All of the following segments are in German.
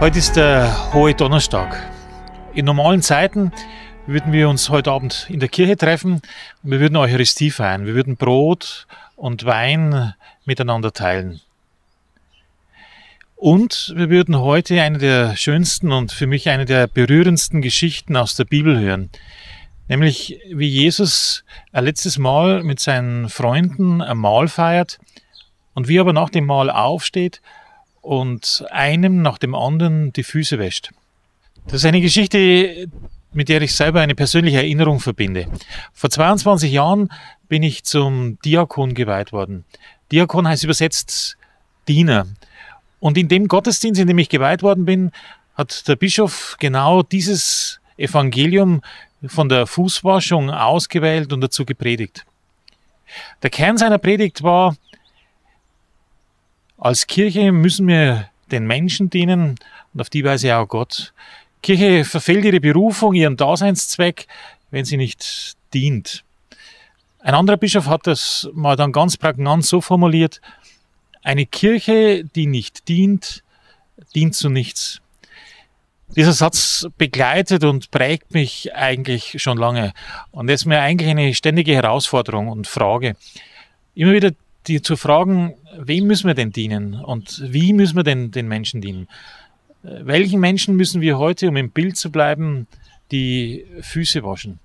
Heute ist der hohe Donnerstag. In normalen Zeiten würden wir uns heute Abend in der Kirche treffen und wir würden Eucharistie feiern. Wir würden Brot und Wein miteinander teilen. Und wir würden heute eine der schönsten und für mich eine der berührendsten Geschichten aus der Bibel hören. Nämlich wie Jesus ein letztes Mal mit seinen Freunden ein Mahl feiert und wie er aber nach dem Mahl aufsteht und einem nach dem anderen die Füße wäscht. Das ist eine Geschichte, mit der ich selber eine persönliche Erinnerung verbinde. Vor 22 Jahren bin ich zum Diakon geweiht worden. Diakon heißt übersetzt Diener. Und in dem Gottesdienst, in dem ich geweiht worden bin, hat der Bischof genau dieses Evangelium von der Fußwaschung ausgewählt und dazu gepredigt. Der Kern seiner Predigt war, als Kirche müssen wir den Menschen dienen und auf die Weise auch Gott. Kirche verfehlt ihre Berufung, ihren Daseinszweck, wenn sie nicht dient. Ein anderer Bischof hat das mal dann ganz prägnant so formuliert, eine Kirche, die nicht dient, dient zu nichts. Dieser Satz begleitet und prägt mich eigentlich schon lange und ist mir eigentlich eine ständige Herausforderung und Frage. Immer wieder die zu fragen, wem müssen wir denn dienen und wie müssen wir denn den Menschen dienen? Äh, welchen Menschen müssen wir heute, um im Bild zu bleiben, die Füße waschen?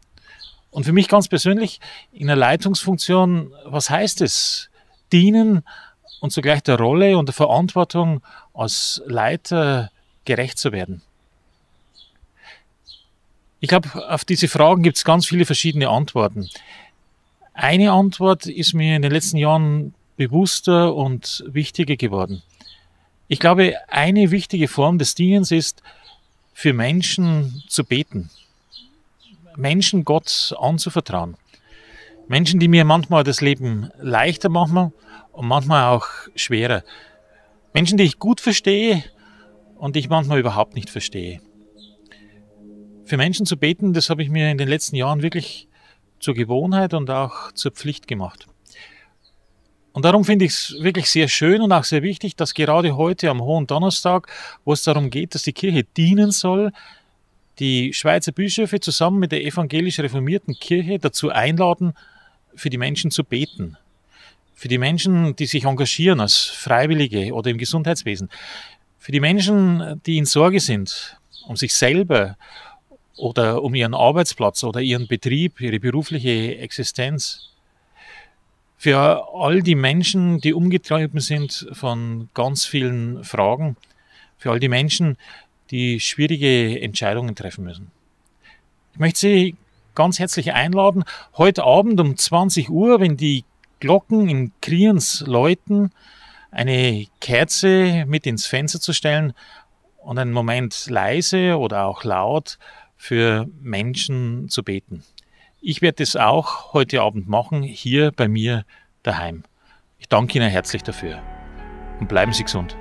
Und für mich ganz persönlich in der Leitungsfunktion, was heißt es? Dienen und zugleich der Rolle und der Verantwortung als Leiter gerecht zu werden. Ich glaube, auf diese Fragen gibt es ganz viele verschiedene Antworten. Eine Antwort ist mir in den letzten Jahren bewusster und wichtiger geworden. Ich glaube, eine wichtige Form des Dienens ist, für Menschen zu beten, Menschen Gott anzuvertrauen. Menschen, die mir manchmal das Leben leichter machen und manchmal auch schwerer. Menschen, die ich gut verstehe und die ich manchmal überhaupt nicht verstehe. Für Menschen zu beten, das habe ich mir in den letzten Jahren wirklich zur Gewohnheit und auch zur Pflicht gemacht. Und darum finde ich es wirklich sehr schön und auch sehr wichtig, dass gerade heute am Hohen Donnerstag, wo es darum geht, dass die Kirche dienen soll, die Schweizer Bischöfe zusammen mit der evangelisch reformierten Kirche dazu einladen, für die Menschen zu beten. Für die Menschen, die sich engagieren als Freiwillige oder im Gesundheitswesen. Für die Menschen, die in Sorge sind um sich selber oder um ihren Arbeitsplatz oder ihren Betrieb, ihre berufliche Existenz. Für all die Menschen, die umgetrieben sind von ganz vielen Fragen, für all die Menschen, die schwierige Entscheidungen treffen müssen. Ich möchte Sie ganz herzlich einladen, heute Abend um 20 Uhr, wenn die Glocken in Kriens läuten, eine Kerze mit ins Fenster zu stellen und einen Moment leise oder auch laut für Menschen zu beten. Ich werde es auch heute Abend machen, hier bei mir daheim. Ich danke Ihnen herzlich dafür und bleiben Sie gesund.